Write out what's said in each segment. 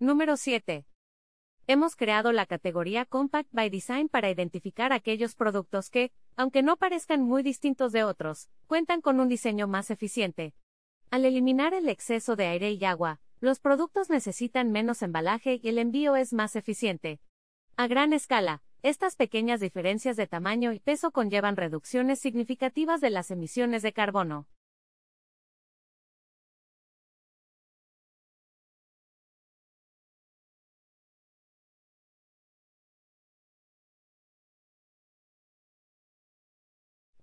Número 7. Hemos creado la categoría Compact by Design para identificar aquellos productos que, aunque no parezcan muy distintos de otros, cuentan con un diseño más eficiente. Al eliminar el exceso de aire y agua, los productos necesitan menos embalaje y el envío es más eficiente. A gran escala, estas pequeñas diferencias de tamaño y peso conllevan reducciones significativas de las emisiones de carbono.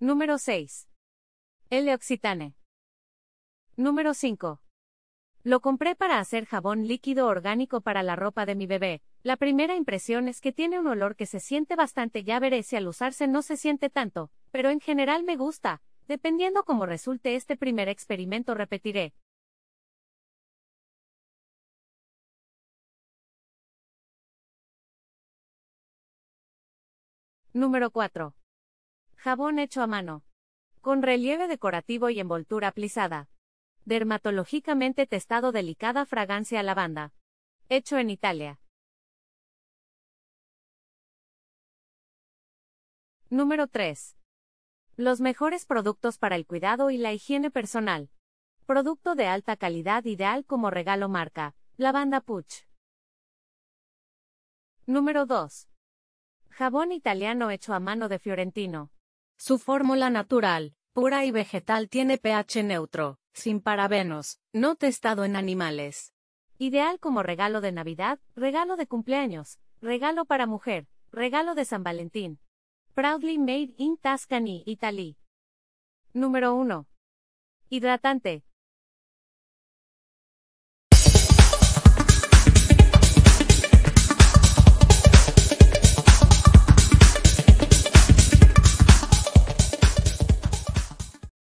Número 6. L. Occitane. Número 5. Lo compré para hacer jabón líquido orgánico para la ropa de mi bebé. La primera impresión es que tiene un olor que se siente bastante, ya veré si al usarse no se siente tanto, pero en general me gusta. Dependiendo cómo resulte este primer experimento repetiré. Número 4. Jabón hecho a mano. Con relieve decorativo y envoltura plisada. Dermatológicamente testado delicada fragancia a lavanda. Hecho en Italia. Número 3. Los mejores productos para el cuidado y la higiene personal. Producto de alta calidad ideal como regalo marca, Lavanda Puch. Número 2. Jabón italiano hecho a mano de Fiorentino. Su fórmula natural, pura y vegetal tiene pH neutro, sin parabenos, no testado en animales. Ideal como regalo de Navidad, regalo de cumpleaños, regalo para mujer, regalo de San Valentín. Proudly made in Tuscany, Italy. Número 1. Hidratante.